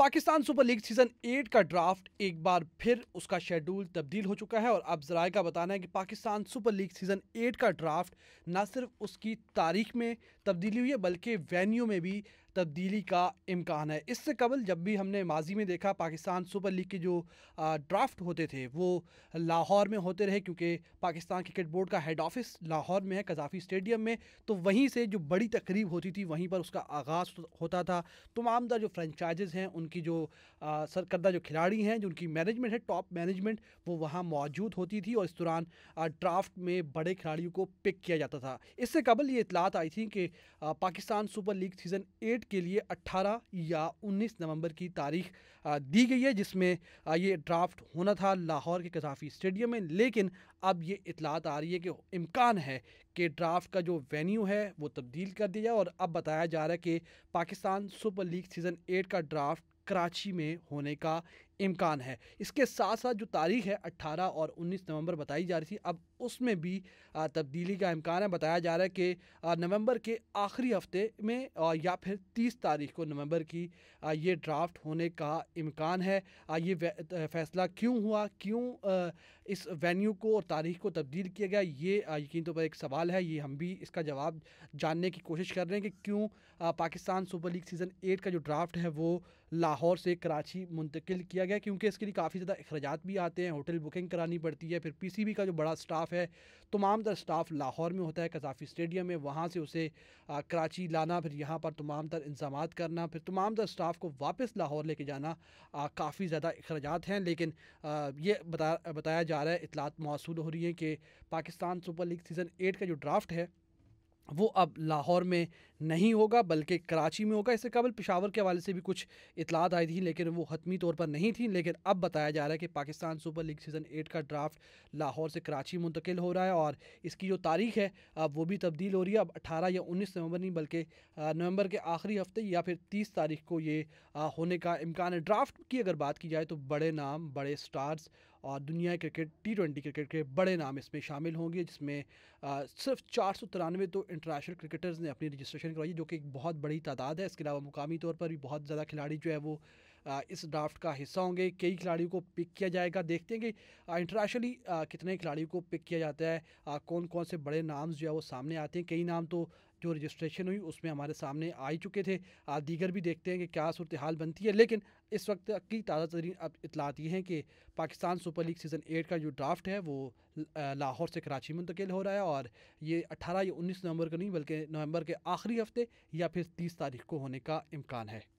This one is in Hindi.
Pakistan super league season eight का ड्राफ्ट एक बार फिर उसका शेड्यूल तब्दील हो चुका है और अब जराए का बताना है कि Pakistan super league season eight का ड्राफ्ट न सिर्फ उसकी तारीख में तब्दीली हुई है बल्कि वेन्यू में भी तब्दीली का इम्कान है इससे कबल जब भी हमने माजी में देखा पाकिस्तान सुपर लीग के जो ड्राफ्ट होते थे वो लाहौर में होते रहे क्योंकि पाकिस्तान क्रिकेट बोर्ड का हेड ऑफिस लाहौर में है कजाफी स्टेडियम में तो वहीं से जो बड़ी तकरीब होती थी वहीं पर उसका आगाज़ होता था तमामदा जो फ़्रेंचाइज़ हैं उनकी जो सरकर्दा जो खिलाड़ी हैं जो उनकी मैनेजमेंट है टॉप मैनेजमेंट वो वहाँ मौजूद होती थी और इस दौरान ड्राफ्ट में बड़े खिलाड़ियों को पिक किया जाता था इससे कबल ये इतलात आई थी कि Pakistan super league season eight के लिए 18 या 19 नवंबर की तारीख दी गई है जिसमें ये ड्राफ्ट होना था लाहौर के कजाफी स्टेडियम में लेकिन अब ये इतलात आ रही है कि इम्कान है कि ड्राफ्ट का जो वेन्यू है वो तब्दील कर दिया जाए और अब बताया जा रहा है कि Pakistan super league season eight का ड्राफ्ट कराची में होने का इम्कान है इसके साथ साथ जो तारीख है 18 और 19 नवंबर बताई जा रही थी अब उसमें भी तब्दीली का इम्कान है बताया जा रहा है कि नवंबर के आखिरी हफ्ते में या फिर 30 तारीख को नवंबर की ये ड्राफ्ट होने का इम्कान है ये फैसला क्यों हुआ क्यों इस वेन्यू को और तारीख को तब्दील किया गया ये यकीन तौर तो पर एक सवाल है ये हम भी इसका जवाब जानने की कोशिश कर रहे हैं कि क्यों Pakistan super league season eight का जो ड्राफ्ट है वो लाहौर से कराची मुंतकिल किया गया क्योंकि इसके लिए काफ़ी ज़्यादा अखराजा भी आते हैं होटल बुकिंग करानी पड़ती है फिर पी का जो बड़ा स्टाफ है तमाम तर स्टाफ लाहौर में होता है कजाफी स्टेडियम में वहाँ से उसे कराची लाना फिर यहाँ पर तमाम तर इंजाम करना फिर तमाम तर स्टाफ को वापस लाहौर लेके जाना काफ़ी ज़्यादा अखराजा हैं लेकिन ये बता बताया जा रहा है इतलात मौसू हो रही हैं कि Pakistan super league season eight का जो ड्राफ्ट है वो अब लाहौर में नहीं होगा बल्कि कराची में होगा इससे कबल पिशावर के हवाले से भी कुछ इतलात आई थी लेकिन वो हतमी तौर पर नहीं थी लेकिन अब बताया जा रहा है कि Pakistan super league season eight का ड्राफ्ट लाहौर से कराची मुंतकिल हो रहा है और इसकी जो तारीख है अब वो भी तब्दील हो रही है अब अठारह या उन्नीस नवंबर नहीं बल्कि नवंबर के आखिरी हफ्ते या फिर तीस तारीख को ये होने का इम्कान है ड्राफ्ट की अगर बात की जाए तो बड़े नाम बड़े स्टार्स और दुनिया क्रिकेट टी ट्वेंटी क्रिकेट के बड़े नाम इसमें शामिल होंगे जिसमें सिर्फ चार सौ तिरानवे तो इंटरनेशनल क्रिकेटर्स ने अपनी रजिस्ट्रेशन करवाई जो कि एक बहुत बड़ी तादाद है इसके अलावा मुकामी तौर पर भी बहुत ज़्यादा खिलाड़ी जो है वो इस ड्राफ्ट का हिस्सा होंगे कई खिलाड़ियों को पिक किया जाएगा देखते हैं कि इंटरनेशनली कितने खिलाड़ियों को पिक किया जाता है कौन कौन से बड़े नाम जो है वो सामने आते हैं कई नाम तो जो रजिस्ट्रेशन हुई उसमें हमारे सामने आ ही चुके थे दीगर भी देखते हैं कि क्या सूरत हाल बनती है लेकिन इस वक्त की ताज़ा तरीन अब इतलात ये हैं कि Pakistan super league season eight का जो ड्राफ्ट है वो लाहौर से कराची मुंतकिल हो रहा है और ये अट्ठारह या उन्नीस नवंबर को नहीं बल्कि नवंबर के आखिरी हफ्ते या फिर तीस तारीख को होने का इम्कान है